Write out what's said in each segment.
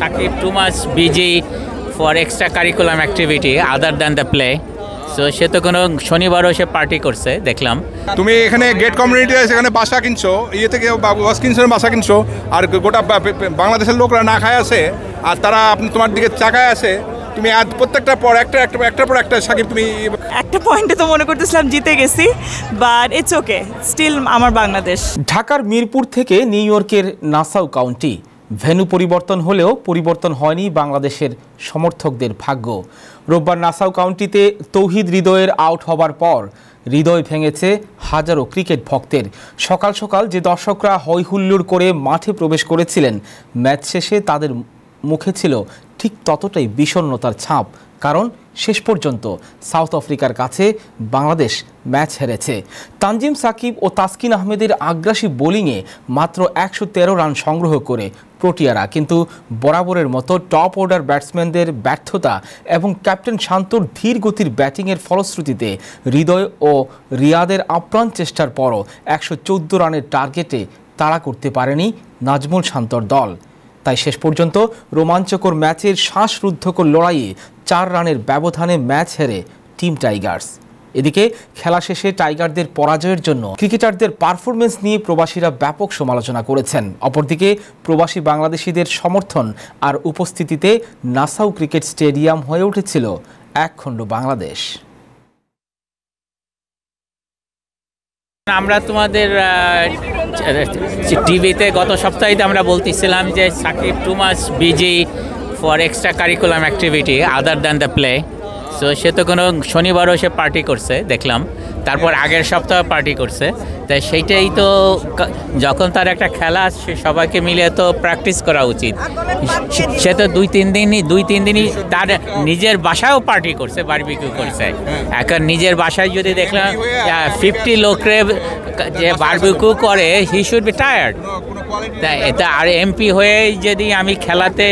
Shakib too much busy for extra curriculum activity other than the play so সে তো কোনো শনিবারও সে party করছে দেখলাম তুমি এখানে গেট কমিউনিটি সেখানে বাসা কিনছো ইয়ে থেকে কিনছো বাসা কিনছো আর গোটা বাংলাদেশের লোকরা না খায় আছে আর তারা আপনি তোমার দিকে চাকায় আছে তুমি আজ প্রত্যেকটা পর একটা একটা একটা পর একটা সাকিব তুমি একটা পয়েন্টে তো মনে করতেছিলাম জিতে গেছি বাট ইটস ওকে স্টিল আমার বাংলাদেশ ঢাকার মিরপুর থেকে নিউ ইয়র্কের নাসাউ কাউন্টি ভেন্যু পরিবর্তন হলেও পরিবর্তন হয়নি বাংলাদেশের সমর্থকদের ভাগ্য রোববার নাসাউ কাউন্টিতে তৌহিদ হৃদয়ের আউট হবার পর হৃদয় ভেঙেছে হাজারো ক্রিকেট ভক্তের সকাল সকাল যে দর্শকরা হইহুল্লুর করে মাঠে প্রবেশ করেছিলেন ম্যাচ শেষে তাদের মুখে ছিল ঠিক ততটাই বিষণ্নতার ছাপ কারণ শেষ পর্যন্ত সাউথ আফ্রিকার কাছে বাংলাদেশ ম্যাচ হেরেছে তানজিম সাকিব ও তাসকিন আহমেদের আগ্রাসী বোলিংয়ে মাত্র একশো রান সংগ্রহ করে প্রোটিয়ারা কিন্তু বরাবরের মতো টপ অর্ডার ব্যাটসম্যানদের ব্যর্থতা এবং ক্যাপ্টেন শান্তর ধীর গতির ব্যাটিংয়ের ফলশ্রুতিতে হৃদয় ও রিয়াদের আপ্রাণ চেষ্টার পরও একশো রানের টার্গেটে তাড়া করতে পারেনি নাজমুল শান্তর দল তাই শেষ পর্যন্ত রোমাঞ্চকর ম্যাচের শ্বাসরুদ্ধকর লড়াইয়ে চার রানের ব্যবধানে ম্যাচ হেরে টিম টাইগার্স এদিকে খেলা শেষে টাইগারদের পরাজয়ের জন্য ক্রিকেটারদের পারফরমেন্স নিয়ে প্রবাসীরা ব্যাপক সমালোচনা করেছেন অপরদিকে প্রবাসী বাংলাদেশিদের সমর্থন আর উপস্থিতিতে নাসাউ ক্রিকেট স্টেডিয়াম হয়ে উঠেছিল একখণ্ড বাংলাদেশ আমরা তোমাদের টিভিতে গত সপ্তাহে আমরা বলতেছিলাম যে Shakib too much busy for extra curriculum activity other than the play so সে তো কোনো শনিবারও সে পার্টি করছে দেখলাম তারপর আগের সপ্তাহে পার্টি করছে তাই সেইটাই তো যখন তার একটা খেলা সে সবাইকে মিলে তো প্র্যাকটিস করা উচিত সে তো দুই তিন দিনই দুই তিন দিনই তার নিজের বাসায়ও পার্টি করছে বারবিকিউ করছে এখন নিজের বাসায় যদি দেখলাম ফিফটি লোকরে যে বারবিকিউ করে হি শুড বি টায়ার্ড তা আর এমপি হয়ে যদি আমি খেলাতে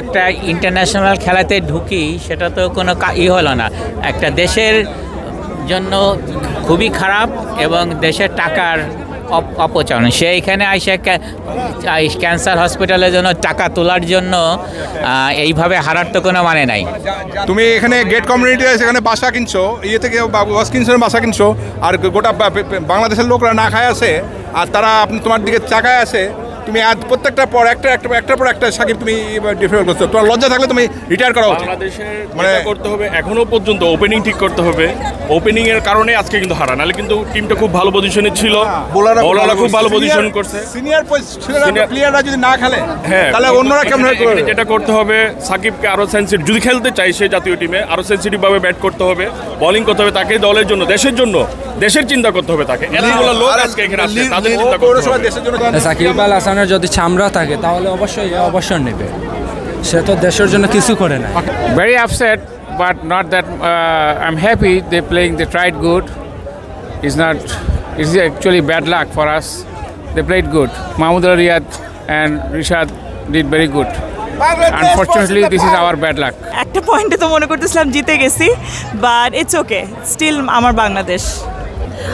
একটা ইন্টারন্যাশনাল খেলাতে ঢুকি সেটা তো কোনো ই হলো না একটা দেশের জন্য খুবই খারাপ এবং দেশের টাকার অপচয় সে সেইখানে আইসে ক্যান্সার হসপিটালের জন্য টাকা তোলার জন্য এইভাবে হারার তো কোনো মানে নাই তুমি এখানে গেট কমিউনিটি সেখানে বাসা কিনছো ইয়ে থেকে কিনছো বাসা কিনছো আর গোটা বাংলাদেশের লোকরা না খায় আছে আর তারা তোমার দিকে চাকায় আছে তুমি আজ প্রত্যেকটা পর একটা একটা একটা পর একটা সাকিব তুমি ডিফেন্ড করছো তোমার লজ্জা থাকলে তুমি রিটায়ার করা উচিত মানে করতে হবে এখনো পর্যন্ত ওপেনিং ঠিক করতে হবে ওপেনিং এর কারণে আজকে কিন্তু হারা নালে কিন্তু টিমটা খুব ভালো পজিশনে ছিল বোলাররা খুব ভালো পজিশন করছে সিনিয়র প্লেয়াররা যদি না খেলে হ্যাঁ, তাহলে অন্যরা কেমন করবে যেটা করতে হবে সাকিবকে আরো সেন্সিটিভ যদি খেলতে চাই সে জাতীয় টিমে আরো সেন্সিটিভ ভাবে ব্যাট করতে হবে বোলিং করতে হবে তাকে দলের জন্য দেশের জন্য দেশের চিন্তা করতে হবে তাকে এতগুলো লোক আজকে এখানে আসছে তাদের চিন্তা করতে হবে সাকিব আল হাসান ধরনের যদি চামড়া থাকে তাহলে অবশ্যই অবসর নেবে সে তো দেশের জন্য কিছু করে না very upset but not that I am happy they playing they tried good is not is actually bad luck for us they played good Mahmud Riyad and Rishad did very good unfortunately this is our bad luck একটা পয়েন্টে তো মনে করতেছিলাম জিতে গেছি but it's okay still আমার Bangladesh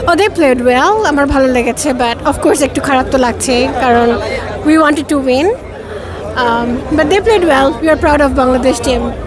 Oh, they played well. আমার ভালো লেগেছে but of course একটু a তো লাগছে কারণ we wanted to win. Um, but they played well. We are proud of Bangladesh team.